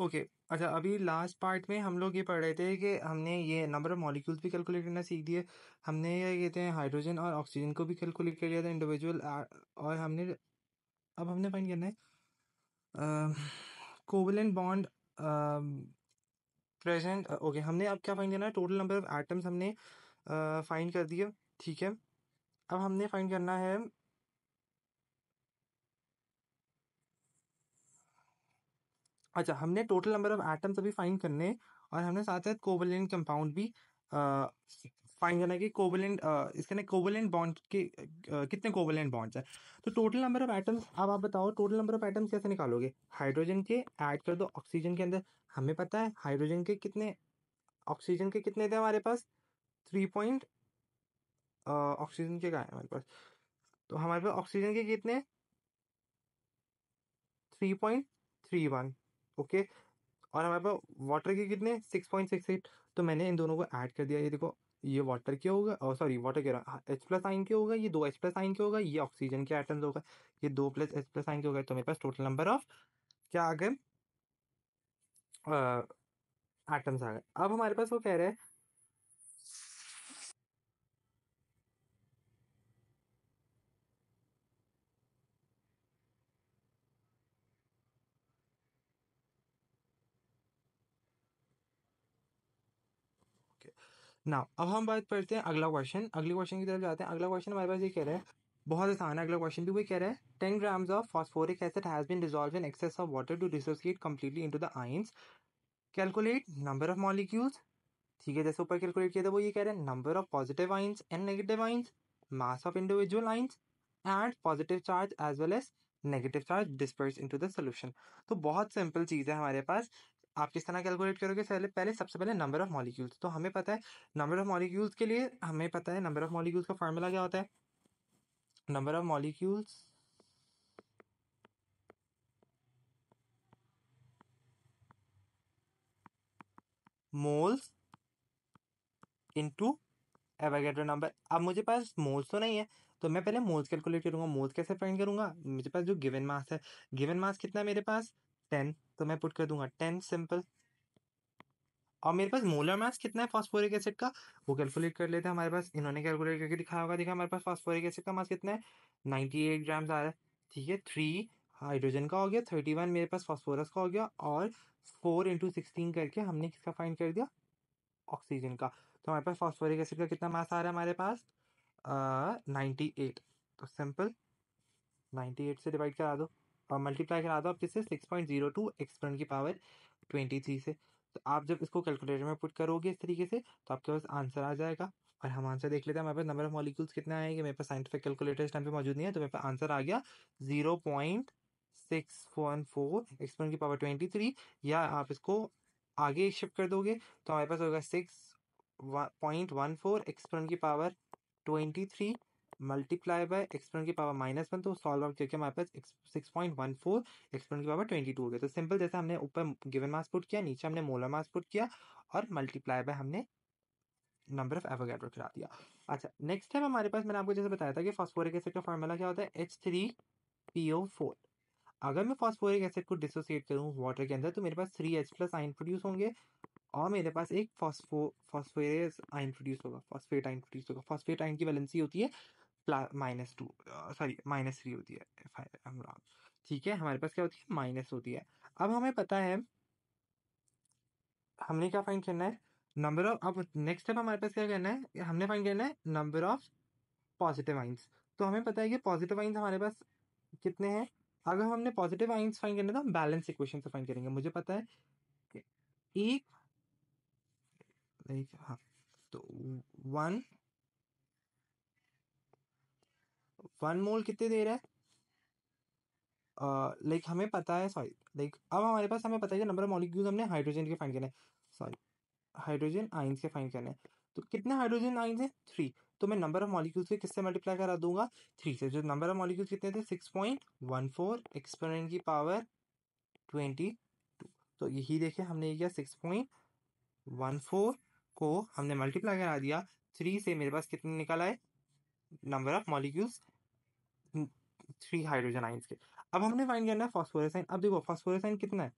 Okay okay, अच्छा अभी last part में हम लोग ये पढ़ रहे थे कि हमने ये नंबर ऑफ मॉलिक्यूल्स भी कैलकुलेट करना सीख दिए हमने ये कहते हैं हाइड्रोजन और ऑक्सीजन को भी कैलकुलेट कर लिया था इंडिविजुअल और हमने अब हमने फाइंड करना है कोवलेंट बॉन्ड प्रेजेंट ओके हमने अब क्या फाइंड करना है टोटल नंबर ऑफ एटम्स हमने फाइंड uh, कर दिए ठीक है अब हमने फाइंड करना है अच्छा हमने टोटल नंबर ऑफ एटम्स अभी फाइंड करने और हमने साथ साथ कोवलेंट कंपाउंड भी फाइंड करना है कि कोवलेंट इसके ना कोवलेंट बॉन्ड के कितने कोवलेंट बॉन्ड्स हैं तो टोटल नंबर ऑफ एटम्स अब आप बताओ टोटल नंबर ऑफ एटम्स कैसे निकालोगे हाइड्रोजन के ऐड कर दो ऑक्सीजन के अंदर हमें पता है हाइड्रोजन के कितने ऑक्सीजन के कितने थे हमारे पास थ्री पॉइंट ऑक्सीजन के क्या है हमारे पास तो हमारे पास ऑक्सीजन के कितने three point three one okay और हमारे पास वाटर के कितने सिक्स पॉइंट सिक्स एट तो मैंने इन दोनों को ऐड कर दिया ये देखो ये वाटर के होगा और सॉरी वाटर हाँ, क्या एच प्लस आइन के होगा ये दो एच प्लस आइन के होगा ये ऑक्सीजन के आइटम्स होगा ये दो प्लस एच प्लस आइन के होगा तो मेरे पास टोटल नंबर ऑफ क्या आ गए एटम्स आ गए अब हमारे पास वो कह रहे हैं ना अब हम बात करते हैं अगला क्वेश्चन अगले क्वेश्चन की तरफ जाते हैं अगला क्वेश्चन हमारे पास ये कह रहा है बहुत आसान है अगला क्वेश्चन भी वही कह रहा है ten grams of phosphoric acid has been dissolve in excess of water to dissociate completely into the ions calculate number of molecules ठीक है जैसे ऊपर कैलकुलेट किया था वो ये कह रहे हैं number of positive ions and negative ions mass of individual ions and positive charge as well as negative charge disperse into the solution तो बहुत सिंपल चीज़ है हमारे पास आप किस तरह कैलकुलेट करोगे पहले पहले सबसे पहले नंबर ऑफ मॉलिक्यूल्स तो हमें पता है नंबर ऑफ मॉलिक्यूल्स के लिए हमें पता है नंबर ऑफ मॉलिक्यूल्स का फार्मूला क्या होता है number of molecules moles into Avogadro number अब मुझे पास मोल्स तो नहीं है तो मैं पहले मोल्स कैलकुलेट करूंगा मोल्स कैसे फाइंड करूंगा मुझे पास जो गिवन मास है गिवन मास कितना है मेरे पास टेन तो मैं पुट कर दूंगा टेन सिंपल और मेरे पास मोलर मास कितना है फॉस्फोरिक एसिड का वो कैलकुलेट कर लेते हैं हमारे पास इन्होंने कैलकुलेट करके दिखाया होगा देखा हमारे पास फॉस्फोरिक एसिड का मास कितना है नाइन्टी एट ग्राम्स आ रहा है ठीक है थ्री हाइड्रोजन का हो गया थर्टी वन मेरे पास फॉस्फोरस का हो गया और फोर इंटू सिक्सटीन करके हमने किसका फाइन कर दिया ऑक्सीजन का तो हमारे पास फॉस्फोरिक एसिड का कितना मास आ रहा है हमारे पास नाइन्टी एट तो सिंपल नाइन्टी एट से डिवाइड करा दो मल्टीप्लाई करा दो आप किससे six point zero two exponent की पावर ट्वेंटी थ्री से तो आप जब इसको कैलकुलेटर में पुट करोगे इस तरीके से तो आपके पास आंसर आ जाएगा और हम आंसर देख लेते हैं हमारे पास नंबर ऑफ मॉलिक्यूल्स कितने आए कि मेरे पास साइंटिफिक कैलकुलेटर इस टाइम पे मौजूद नहीं है तो मेरे पास आंसर आ गया zero point six one four exponent की पावर ट्वेंटी थ्री या आप इसको आगे शिफ्ट कर दोगे तो हमारे पास होगा six point one four exponent की power twenty three multiply by exponent की पावर माइनस वन तो सॉल्व आउट करके हमारे पास six point one four exponent की पावर ट्वेंटी टू हो गया तो सिंपल जैसे हमने ऊपर गिवन मास पुट किया नीचे हमने मोलर मास पुट किया और मल्टीप्लाई बाय हमने नंबर ऑफ एवोगेड्रो करा दिया अच्छा नेक्स्ट टाइम हमारे पास मैंने आपको जैसे बताया था कि फॉस्फोरिक एसिड का फॉर्मूला क्या होता है H three P O four अगर मैं फॉस्फोरिक एसिड को डिसोसिएट करूँ वाटर के अंदर तो मेरे पास three H plus ion produce होंगे और मेरे पास एक फॉस्फो फॉस्फेरस आइन प्रोड्यूस होगा फॉस्फेट आइन प्रोड्यूस होगा फॉस्फेट आइन की वैलेंसी होती है minus two sorry minus three होती है ठीक है हमारे पास क्या होती है माइनस होती है अब हमें पता है हमने क्या फाइंड करना है नंबर ऑफ अब नेक्स्ट स्टेप हमारे पास क्या करना है हमने फाइंड करना है नंबर ऑफ पॉजिटिव आइंस तो हमें पता है कि पॉजिटिव आइंस हमारे पास कितने हैं अगर हमने पॉजिटिव आइंस फाइंड करना तो हम बैलेंस इक्वेशन से फाइंड करेंगे मुझे पता है कि एक हाँ तो वन वन मोल कितने दे रहा है लाइक uh, like, हमें पता है सॉरी लाइक like, अब हमारे पास हमें पता है कि नंबर ऑफ मॉलिक्यूल हमने हाइड्रोजन के फाइंड करने हैं सॉरी हाइड्रोजन आइंस के फाइंड करने हैं तो कितने हाइड्रोजन आइंस हैं थ्री तो मैं नंबर ऑफ मॉलिक्यूल्स के किससे मल्टीप्लाई करा दूंगा थ्री से जो नंबर ऑफ मॉलिक्यूल्स कितने थे six point one four exponent की पावर ट्वेंटी टू तो यही देखे हमने ये किया सिक्स पॉइंट वन फोर को हमने मल्टीप्लाई करा दिया थ्री से मेरे पास कितने निकल आए number of molecules three hydrogen ions के अब हमने फाइन करना है फॉस्फोरसाइन अब देखो फॉस्फोरसाइन कितना है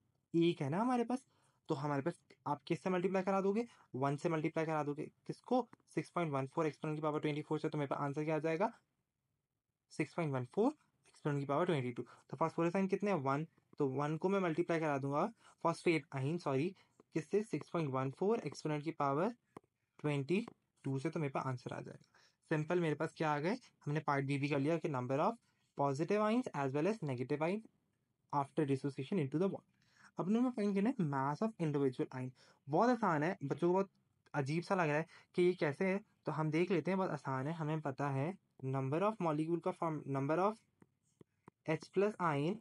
एक है ना हमारे पास तो हमारे पास आप किस से मल्टीप्लाई करा दोगे वन से मल्टीप्लाई करा दोगे किसको six point one four exponent की पावर ट्वेंटी फोर से तो मेरे पास आंसर क्या आ जाएगा six point one four exponent की पावर ट्वेंटी टू तो फॉस्फोरसाइन कितने वन तो वन को मैं मल्टीप्लाई करा दूंगा फॉस्फेट आइन सॉरी किससे six point one four exponent की पावर ट्वेंटी टू से तो मेरे पास आंसर आ जाएगा सिंपल मेरे पास क्या आ गए हमने पार्ट बी भी कर लिया कि number of positive ions as well as negative ion after dissociation into the bond अब नंबर फाइन करना है मास ऑफ इंडिविजुअल आइन बहुत आसान है बच्चों को बहुत अजीब सा लग रहा है कि ये कैसे है तो हम देख लेते हैं बहुत आसान है हमें पता है नंबर ऑफ मॉलिक्यूल का form number of H plus ion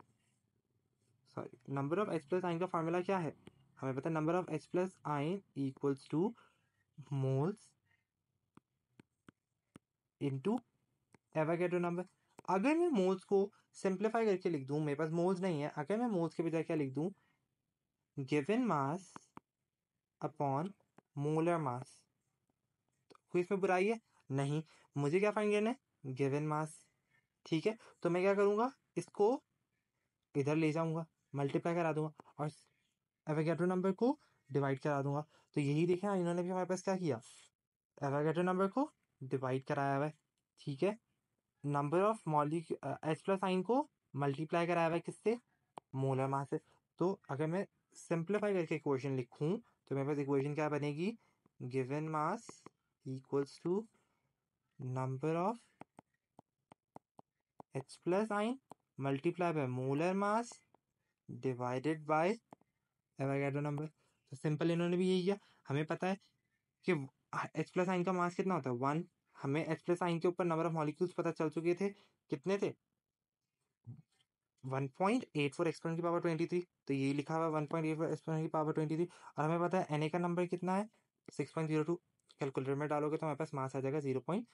sorry number of H plus ion का फॉर्मूला क्या है हमें पता है number of H plus ion equals to moles into Avogadro number अगर मैं मोल्स को सिंप्लीफाई करके लिख दूँ मेरे पास मोल्स नहीं है अगर मैं मोल्स के बजाय क्या लिख दूँ given mass upon molar mass कोई इसमें बुराई है नहीं मुझे क्या फाइन करना है गिवन मास ठीक है तो मैं क्या करूँगा इसको इधर ले जाऊँगा मल्टीप्लाई करा दूंगा और एवागेटो नंबर को डिवाइड करा दूंगा तो यही देखें इन्होंने भी हमारे पास क्या किया एवागेटो नंबर को डिवाइड कराया हुआ है ठीक है number of molecule H plus ion को मल्टीप्लाई कराया हुआ है किससे मोलर मास से तो अगर मैं सिंप्लीफाई करके इक्वेशन लिखूं तो मेरे पास इक्वेशन क्या बनेगी given mass equals to number of H plus ion multiply by molar mass divided by Avogadro number तो सिंपल इन्होंने भी यही किया हमें पता है कि एच प्लस आइन का मास कितना होता है वन हमें एच प्लस आइन के ऊपर नंबर ऑफ मॉलिक्यूल्स पता चल चुके थे कितने थे one point eight four exponent की पावर ट्वेंटी थ्री तो ये लिखा हुआ one point eight four exponent की पावर ट्वेंटी थ्री और हमें पता है एन ए का नंबर कितना है six point zero two calculator में डालोगे तो हमारे पास मास आ जाएगा zero point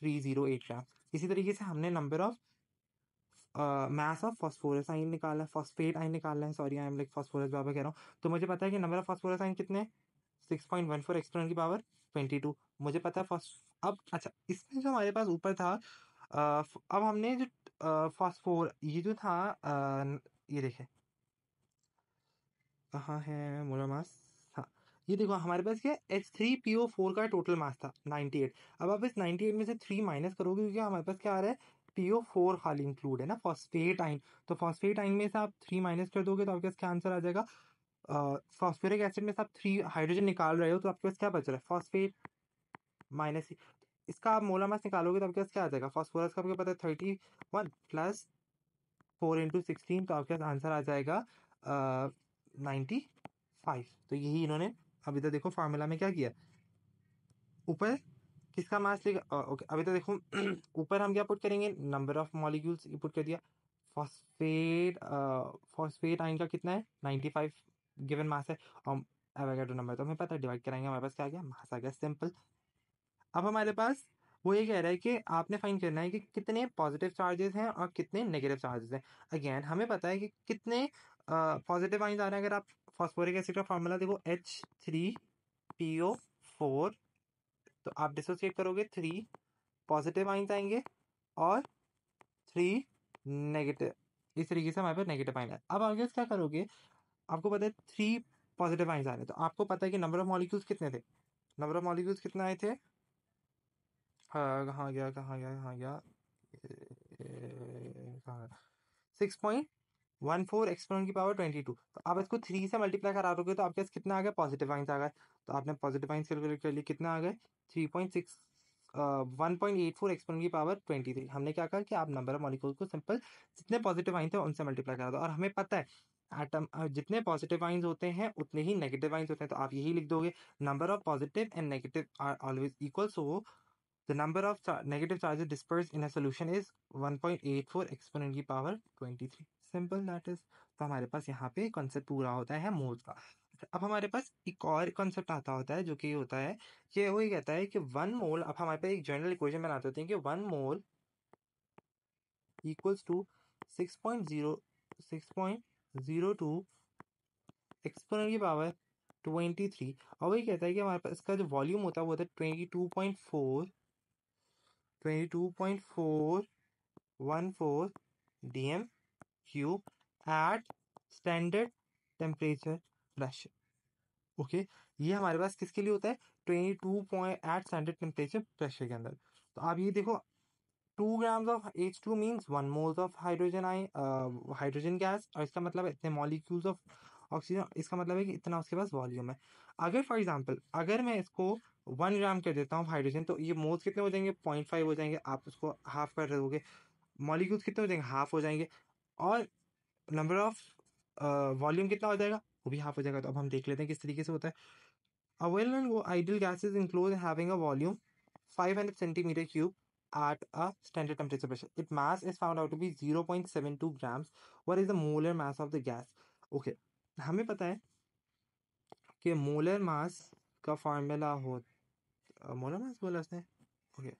three zero eight gram इसी तरीके से हमने number of mass of phosphorus ion निकाला है फॉस्फेट आइन निकाला है sorry I am like phosphorus बाबा कह रहा हूँ तो मुझे पता है कि नंबर ऑफ फॉस्फोरस आइन कितने six point one four exponent की पावर ट्वेंटी टू मुझे पता है अब अच्छा इसमें जो हमारे पास ऊपर था आ, अब हमने जो फॉस्फोर ये जो था आ, ये देखे कहाँ है मोला मास हाँ, ये देखो हमारे पास क्या है H three P O four का टोटल मास था नाइन्टी एट अब आप इस नाइन्टी एट में से थ्री माइनस करोगे क्योंकि हमारे पास क्या आ रहा है पी ओ फोर खाली इंक्लूड है ना फॉस्फेट आइन तो फॉस्फेट आइन में से आप थ्री माइनस कर दोगे तो आपके पास क्या आंसर आ जाएगा फॉस्फेरिक एसिड में से आप थ्री हाइड्रोजन निकाल रहे हो तो आपके पास क्या बच रहा है फॉस्फेट माइनस इसका आप मोला मास निकालोगे तो आपके पास क्या आ जाएगा फॉस्फोरस का आपको पता है thirty one plus four into sixteen तो आपके पास आंसर आ जाएगा नाइन्टी फाइव तो यही इन्होंने अभी तक देखो फार्मूला में क्या किया ऊपर किसका मास लेगा ओके अभी तो देखो ऊपर हम क्या पुट करेंगे नंबर ऑफ मॉलिक्यूल्स पुट कर दिया फॉस्फेट फॉस्फेट आइन का कितना है नाइन्टी फाइव गिवन मास है और अब एवोगेड्रो नंबर तो हमें पता है डिवाइड कराएंगे हमारे पास क्या गया मास आ गया सिंपल अब हमारे पास वो ये कह रहा है कि आपने फाइन करना है कि कितने पॉजिटिव चार्जेस हैं और कितने नेगेटिव चार्जेस हैं अगेन हमें पता है कि कितने पॉजिटिव आइंस आ रहे हैं अगर आप फॉस्फोरिक एसिड का फॉर्मूला देखो H three P O four तो आप डिसोसिएट करोगे थ्री पॉजिटिव आइंस आएंगे और थ्री नेगेटिव इस तरीके से हमारे पास नेगेटिव आएंगे अब आगे क्या करोगे आपको पता है थ्री पॉजिटिव आइंस आ रहे तो आपको पता है कि नंबर ऑफ मॉलिक्यूल्स कितने थे नंबर ऑफ मॉलिक्यूल्स कितने आए थे हाँ कहाँ गया कहाँ गया कहाँ गया कहाँ six point one four exponent की पावर ट्वेंटी टू तो आप इसको थ्री से मल्टीप्लाई करा दोगे तो आपके पास कितना आ गया पॉजिटिव आइंस आ गए तो आपने पॉजिटिव आइंस कैलकुलेट कर लिया कितना आ गए three point six one point eight four exponent की पावर ट्वेंटी थ्री हमने क्या कहा कि आप नंबर ऑफ मॉलिक्यूल को सिंपल जितने पॉजिटिव आए थे उनसे मल्टीप्लाई करा दो और हमें पता है एटम जितने पॉजिटिव आइंस होते हैं उतने ही नेगेटिव आइंस होते हैं तो आप यही लिख दोगे number of positive and negative are always equal so the number of negative charges disperse in a solution is 1.84 exponent की पावर 23 सिंपल दैट इज तो हमारे पास यहाँ पे कॉन्सेप्ट पूरा होता है मोड का अब हमारे पास एक और कॉन्सेप्ट आता होता है जो कि होता है कि वो ये कहता है कि वन मोल अब हमारे पास एक जनरल इक्वेशन बनाते होते हैं कि one mole equals to six point zero six point zero two exponent की पावर ट्वेंटी थ्री और वही कहता है कि हमारे पास इसका जो वॉल्यूम होता है वो होता है twenty two point four twenty two point four one four D M cube at standard temperature pressure okay ये हमारे पास किसके लिए होता है ट्वेंटी टू पॉइंट एट स्टैंडर्ड टेम्परेचर प्रेशर के अंदर तो आप ये देखो two grams of H two means one moles of hydrogen I hydrogen gas और इसका मतलब इतने मॉलिक्यूल्स ऑफ ऑक्सीजन इसका मतलब है कि इतना उसके पास वॉल्यूम है अगर फॉर एग्जाम्पल अगर मैं इसको वन ग्राम कर देता हूँ हाइड्रोजन तो ये मोल्स कितने हो जाएंगे पॉइंट फाइव हो जाएंगे आप उसको हाफ कर दोगे मॉलिक्यूल्स कितने हो जाएंगे हाफ हो जाएंगे और नंबर ऑफ वॉल्यूम कितना हो जाएगा वो भी हाफ हो जाएगा तो अब हम देख लेते हैं किस तरीके से होता है avail and ideal gases enclose having a volume five hundred centimetre cube at a standard temperature pressure. Its mass is found out to be 0.72 grams, what is the molar mass of the gas? Okay, हमें पता है कि molar mass का formula हो molar mass बोला उसने okay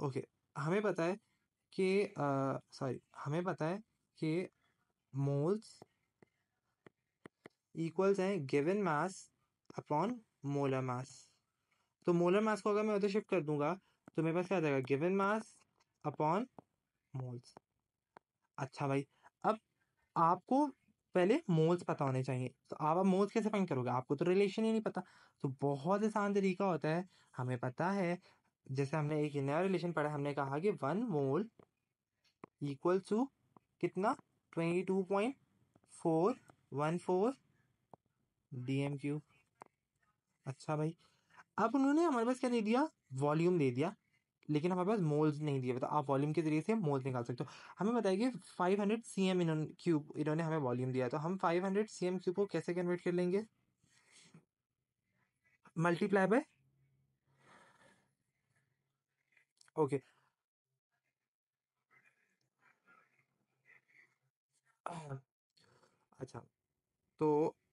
okay हमें पता है कि सॉरी uh, हमें पता है कि मोल्स इक्वल्स हैं given mass upon molar mass तो मोलर मास को अगर मैं उधर शिफ्ट कर दूंगा तो मेरे पास क्या आ जाएगा गिवन मास अपॉन मोल्स अच्छा भाई अब आपको पहले मोल्स पता होने चाहिए तो आप अब मोल्स कैसे फाइंड करोगे आपको तो रिलेशन ही नहीं पता तो बहुत आसान तरीका होता है हमें पता है जैसे हमने एक नया रिलेशन पढ़ा हमने कहा कि वन मोल इक्वल टू कितना twenty two point four one four D M cube अच्छा भाई अब उन्होंने हमारे पास क्या दे दिया वॉल्यूम दे दिया लेकिन हमारे पास मोल्स नहीं दिए तो मतलब आप वॉल्यूम के जरिए से मोल्स निकाल सकते हो हमें बताया कि five hundred C M in cube इन्होंने हमें वॉल्यूम दिया तो हम five hundred C M cube को कैसे कन्वर्ट कर लेंगे मल्टीप्लाई बाय ओके अच्छा तो